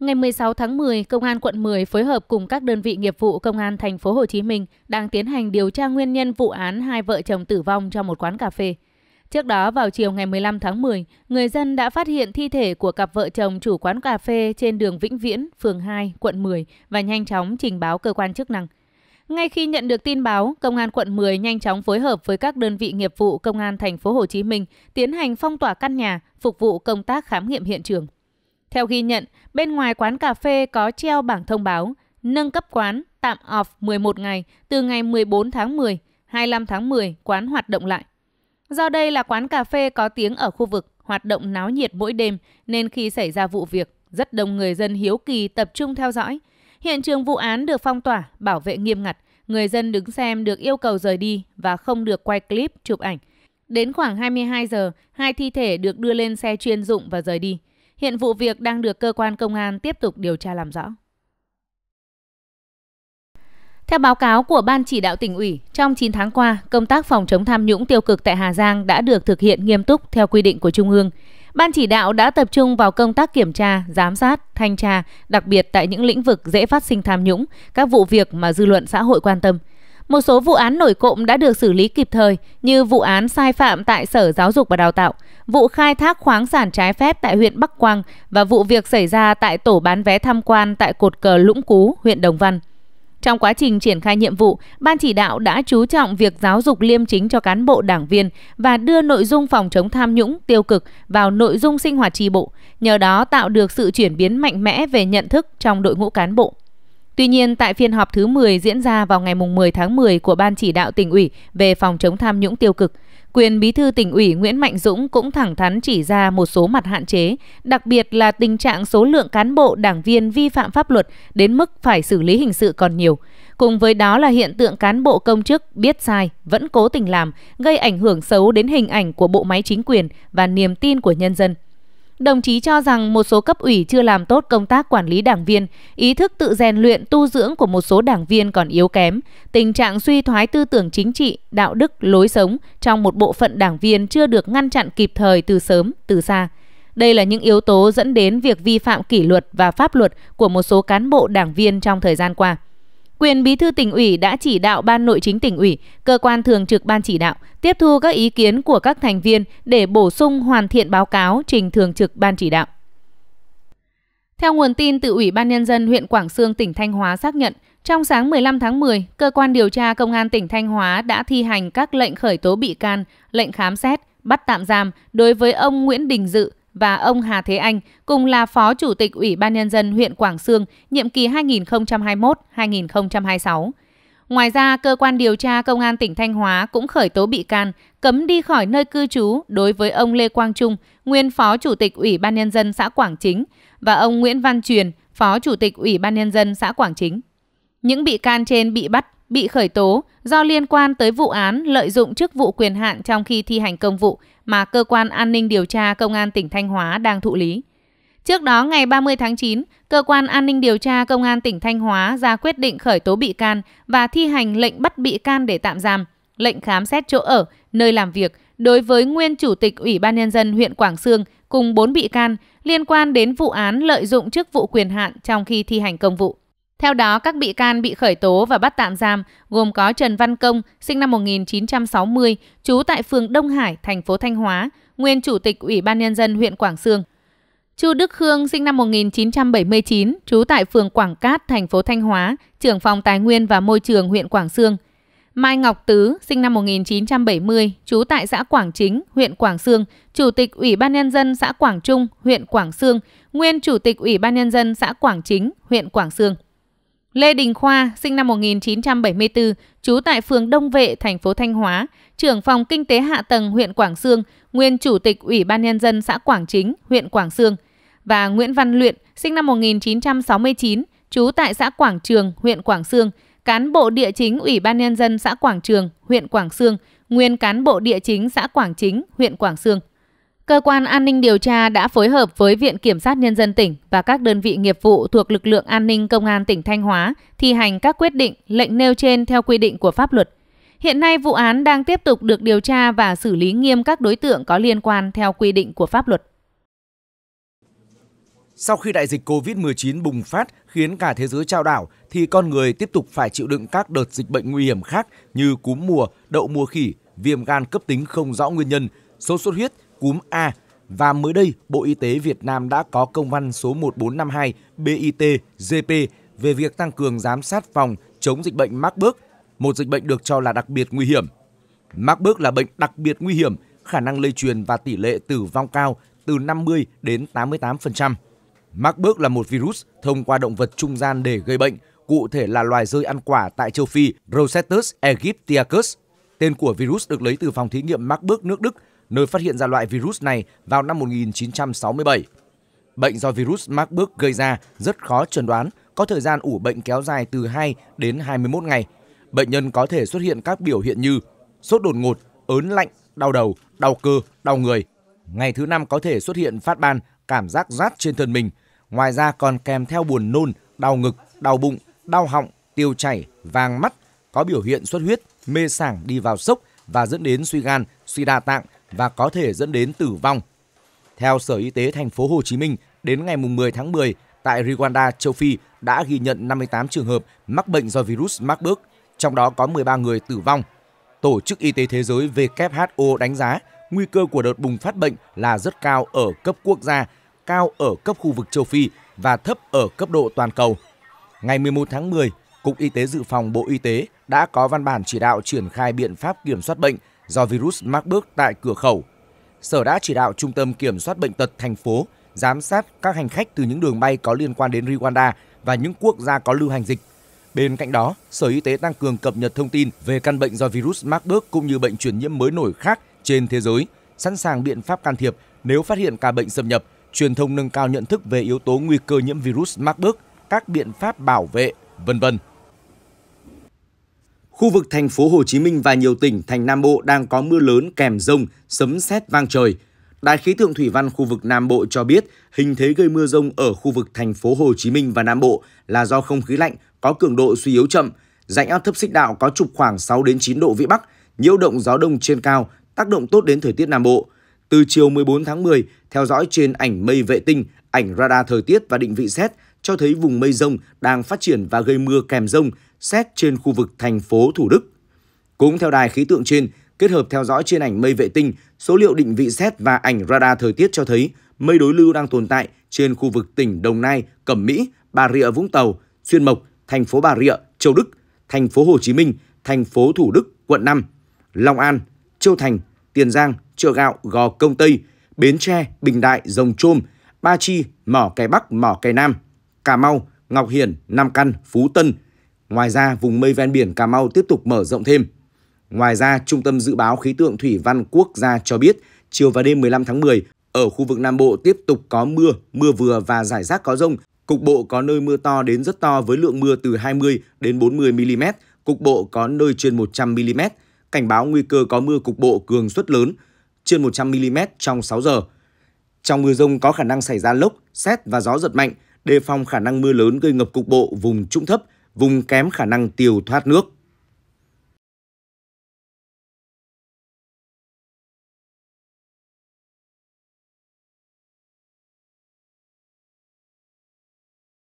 Ngày 16 tháng 10, Công an quận 10 phối hợp cùng các đơn vị nghiệp vụ Công an thành phố Hồ Chí Minh đang tiến hành điều tra nguyên nhân vụ án hai vợ chồng tử vong trong một quán cà phê. Trước đó vào chiều ngày 15 tháng 10, người dân đã phát hiện thi thể của cặp vợ chồng chủ quán cà phê trên đường Vĩnh Viễn, phường 2, quận 10 và nhanh chóng trình báo cơ quan chức năng. Ngay khi nhận được tin báo, công an quận 10 nhanh chóng phối hợp với các đơn vị nghiệp vụ công an thành phố Hồ Chí Minh tiến hành phong tỏa căn nhà phục vụ công tác khám nghiệm hiện trường. Theo ghi nhận, bên ngoài quán cà phê có treo bảng thông báo nâng cấp quán tạm off 11 ngày từ ngày 14 tháng 10, 25 tháng 10 quán hoạt động lại. Do đây là quán cà phê có tiếng ở khu vực hoạt động náo nhiệt mỗi đêm nên khi xảy ra vụ việc, rất đông người dân hiếu kỳ tập trung theo dõi. Hiện trường vụ án được phong tỏa, bảo vệ nghiêm ngặt, người dân đứng xem được yêu cầu rời đi và không được quay clip, chụp ảnh. Đến khoảng 22 giờ, hai thi thể được đưa lên xe chuyên dụng và rời đi. Hiện vụ việc đang được cơ quan công an tiếp tục điều tra làm rõ. Theo báo cáo của Ban chỉ đạo tỉnh ủy, trong 9 tháng qua, công tác phòng chống tham nhũng tiêu cực tại Hà Giang đã được thực hiện nghiêm túc theo quy định của Trung ương. Ban chỉ đạo đã tập trung vào công tác kiểm tra, giám sát, thanh tra, đặc biệt tại những lĩnh vực dễ phát sinh tham nhũng, các vụ việc mà dư luận xã hội quan tâm. Một số vụ án nổi cộm đã được xử lý kịp thời như vụ án sai phạm tại Sở Giáo dục và Đào tạo, vụ khai thác khoáng sản trái phép tại huyện Bắc Quang và vụ việc xảy ra tại tổ bán vé tham quan tại cột cờ Lũng Cú, huyện Đồng Văn. Trong quá trình triển khai nhiệm vụ, ban chỉ đạo đã chú trọng việc giáo dục liêm chính cho cán bộ đảng viên và đưa nội dung phòng chống tham nhũng tiêu cực vào nội dung sinh hoạt tri bộ, nhờ đó tạo được sự chuyển biến mạnh mẽ về nhận thức trong đội ngũ cán bộ. Tuy nhiên, tại phiên họp thứ 10 diễn ra vào ngày 10 tháng 10 của Ban chỉ đạo tỉnh ủy về phòng chống tham nhũng tiêu cực, Quyền Bí thư tỉnh ủy Nguyễn Mạnh Dũng cũng thẳng thắn chỉ ra một số mặt hạn chế, đặc biệt là tình trạng số lượng cán bộ đảng viên vi phạm pháp luật đến mức phải xử lý hình sự còn nhiều. Cùng với đó là hiện tượng cán bộ công chức biết sai, vẫn cố tình làm, gây ảnh hưởng xấu đến hình ảnh của bộ máy chính quyền và niềm tin của nhân dân. Đồng chí cho rằng một số cấp ủy chưa làm tốt công tác quản lý đảng viên, ý thức tự rèn luyện tu dưỡng của một số đảng viên còn yếu kém, tình trạng suy thoái tư tưởng chính trị, đạo đức, lối sống trong một bộ phận đảng viên chưa được ngăn chặn kịp thời từ sớm, từ xa. Đây là những yếu tố dẫn đến việc vi phạm kỷ luật và pháp luật của một số cán bộ đảng viên trong thời gian qua quyền bí thư tỉnh ủy đã chỉ đạo ban nội chính tỉnh ủy, cơ quan thường trực ban chỉ đạo tiếp thu các ý kiến của các thành viên để bổ sung hoàn thiện báo cáo trình thường trực ban chỉ đạo. Theo nguồn tin từ Ủy ban Nhân dân huyện Quảng Sương, tỉnh Thanh Hóa xác nhận, trong sáng 15 tháng 10, Cơ quan điều tra Công an tỉnh Thanh Hóa đã thi hành các lệnh khởi tố bị can, lệnh khám xét, bắt tạm giam đối với ông Nguyễn Đình Dự, và ông Hà Thế Anh cùng là Phó Chủ tịch Ủy ban Nhân dân huyện Quảng Sương nhiệm kỳ 2021-2026. Ngoài ra, cơ quan điều tra Công an tỉnh Thanh Hóa cũng khởi tố bị can, cấm đi khỏi nơi cư trú đối với ông Lê Quang Trung, nguyên Phó Chủ tịch Ủy ban Nhân dân xã Quảng Chính, và ông Nguyễn Văn Truyền, Phó Chủ tịch Ủy ban Nhân dân xã Quảng Chính. Những bị can trên bị bắt bị khởi tố do liên quan tới vụ án lợi dụng chức vụ quyền hạn trong khi thi hành công vụ mà cơ quan an ninh điều tra công an tỉnh Thanh Hóa đang thụ lý. Trước đó ngày 30 tháng 9, cơ quan an ninh điều tra công an tỉnh Thanh Hóa ra quyết định khởi tố bị can và thi hành lệnh bắt bị can để tạm giam, lệnh khám xét chỗ ở, nơi làm việc đối với nguyên chủ tịch Ủy ban nhân dân huyện Quảng Sương cùng 4 bị can liên quan đến vụ án lợi dụng chức vụ quyền hạn trong khi thi hành công vụ. Theo đó, các bị can bị khởi tố và bắt tạm giam gồm có Trần Văn Công, sinh năm 1960, trú tại phường Đông Hải, thành phố Thanh Hóa, nguyên chủ tịch Ủy ban nhân dân huyện Quảng Sương. Chu Đức Khương sinh năm 1979, trú tại phường Quảng Cát, thành phố Thanh Hóa, trưởng phòng Tài nguyên và Môi trường huyện Quảng Sương. Mai Ngọc Tứ, sinh năm 1970, trú tại xã Quảng Chính, huyện Quảng Sương, chủ tịch Ủy ban nhân dân xã Quảng Trung, huyện Quảng Sương, nguyên chủ tịch Ủy ban nhân dân xã Quảng Chính, huyện Quảng Sương. Lê Đình Khoa, sinh năm 1974, trú tại phường Đông Vệ, thành phố Thanh Hóa, trưởng phòng kinh tế hạ tầng huyện Quảng Sương, nguyên chủ tịch Ủy ban nhân dân xã Quảng Chính, huyện Quảng Sương và Nguyễn Văn Luyện, sinh năm 1969, trú tại xã Quảng Trường, huyện Quảng Sương, cán bộ địa chính Ủy ban nhân dân xã Quảng Trường, huyện Quảng Sương, nguyên cán bộ địa chính xã Quảng Chính, huyện Quảng Sương. Cơ quan an ninh điều tra đã phối hợp với Viện Kiểm sát Nhân dân tỉnh và các đơn vị nghiệp vụ thuộc lực lượng an ninh công an tỉnh Thanh Hóa thi hành các quyết định, lệnh nêu trên theo quy định của pháp luật. Hiện nay vụ án đang tiếp tục được điều tra và xử lý nghiêm các đối tượng có liên quan theo quy định của pháp luật. Sau khi đại dịch COVID-19 bùng phát khiến cả thế giới trao đảo thì con người tiếp tục phải chịu đựng các đợt dịch bệnh nguy hiểm khác như cúm mùa, đậu mùa khỉ, viêm gan cấp tính không rõ nguyên nhân, sốt xuất huyết, cúm A và mới đây, Bộ Y tế Việt Nam đã có công văn số 1452 BIT-GP về việc tăng cường giám sát phòng chống dịch bệnh mắc Marburg, một dịch bệnh được cho là đặc biệt nguy hiểm. Mắc Marburg là bệnh đặc biệt nguy hiểm, khả năng lây truyền và tỷ lệ tử vong cao từ 50 đến 88%. Mắc Marburg là một virus thông qua động vật trung gian để gây bệnh, cụ thể là loài rơi ăn quả tại châu Phi Rosetus aegyptiacus. Tên của virus được lấy từ phòng thí nghiệm mắc Marburg nước Đức nơi phát hiện ra loại virus này vào năm 1967. Bệnh do virus Marburg gây ra rất khó chẩn đoán, có thời gian ủ bệnh kéo dài từ 2 đến 21 ngày. Bệnh nhân có thể xuất hiện các biểu hiện như sốt đột ngột, ớn lạnh, đau đầu, đau cơ, đau người. Ngày thứ năm có thể xuất hiện phát ban, cảm giác rát trên thân mình. Ngoài ra còn kèm theo buồn nôn, đau ngực, đau bụng, đau họng, tiêu chảy, vàng mắt, có biểu hiện xuất huyết, mê sảng đi vào sốc và dẫn đến suy gan, suy đa tạng, và có thể dẫn đến tử vong. Theo Sở Y tế thành phố Hồ Chí Minh, đến ngày 10 tháng 10, tại Rwanda, châu Phi đã ghi nhận 58 trường hợp mắc bệnh do virus Marburg, trong đó có 13 người tử vong. Tổ chức Y tế Thế giới WHO đánh giá nguy cơ của đợt bùng phát bệnh là rất cao ở cấp quốc gia, cao ở cấp khu vực châu Phi và thấp ở cấp độ toàn cầu. Ngày 11 tháng 10, Cục Y tế Dự phòng Bộ Y tế đã có văn bản chỉ đạo triển khai biện pháp kiểm soát bệnh do virus bước tại cửa khẩu. Sở đã chỉ đạo Trung tâm Kiểm soát Bệnh tật thành phố giám sát các hành khách từ những đường bay có liên quan đến Rwanda và những quốc gia có lưu hành dịch. Bên cạnh đó, Sở Y tế tăng cường cập nhật thông tin về căn bệnh do virus Marburg cũng như bệnh truyền nhiễm mới nổi khác trên thế giới, sẵn sàng biện pháp can thiệp nếu phát hiện ca bệnh xâm nhập, truyền thông nâng cao nhận thức về yếu tố nguy cơ nhiễm virus Marburg, các biện pháp bảo vệ, vân vân. Khu vực thành phố Hồ Chí Minh và nhiều tỉnh thành Nam Bộ đang có mưa lớn kèm rông, sấm sét vang trời. Đài khí tượng thủy văn khu vực Nam Bộ cho biết, hình thế gây mưa rông ở khu vực thành phố Hồ Chí Minh và Nam Bộ là do không khí lạnh có cường độ suy yếu chậm, rãnh áp thấp xích đạo có trục khoảng 6 đến 9 độ vĩ Bắc, nhiễu động gió đông trên cao tác động tốt đến thời tiết Nam Bộ. Từ chiều 14 tháng 10, theo dõi trên ảnh mây vệ tinh, ảnh radar thời tiết và định vị xét cho thấy vùng mây rông đang phát triển và gây mưa kèm rông, xét trên khu vực thành phố Thủ Đức. Cũng theo đài khí tượng trên, kết hợp theo dõi trên ảnh mây vệ tinh, số liệu định vị xét và ảnh radar thời tiết cho thấy mây đối lưu đang tồn tại trên khu vực tỉnh Đồng Nai, Cẩm Mỹ, Bà Rịa Vũng Tàu, Xuyên Mộc, thành phố Bà Rịa, Châu Đức, thành phố Hồ Chí Minh, thành phố Thủ Đức, quận 5, Long An, Châu Thành, Tiền Giang, Chợ Gạo, Gò Công Tây, Bến Tre, Bình Đại, Rồng Trôm, Ba Chi, Mỏ cày Bắc, Mỏ cày Nam, Cà Mau, Ngọc Hiển, Nam Căn, Phú Tân, Ngoài ra, vùng mây ven biển Cà Mau tiếp tục mở rộng thêm. Ngoài ra, Trung tâm Dự báo Khí tượng Thủy văn Quốc gia cho biết, chiều và đêm 15 tháng 10, ở khu vực Nam Bộ tiếp tục có mưa, mưa vừa và rải rác có rông. Cục bộ có nơi mưa to đến rất to với lượng mưa từ 20 đến 40 mm, cục bộ có nơi trên 100 mm. Cảnh báo nguy cơ có mưa cục bộ cường suất lớn trên 100 mm trong 6 giờ. Trong mưa rông có khả năng xảy ra lốc, xét và gió giật mạnh, đề phòng khả năng mưa lớn gây ngập cục bộ vùng trũng thấp, vùng kém khả năng tiêu thoát nước.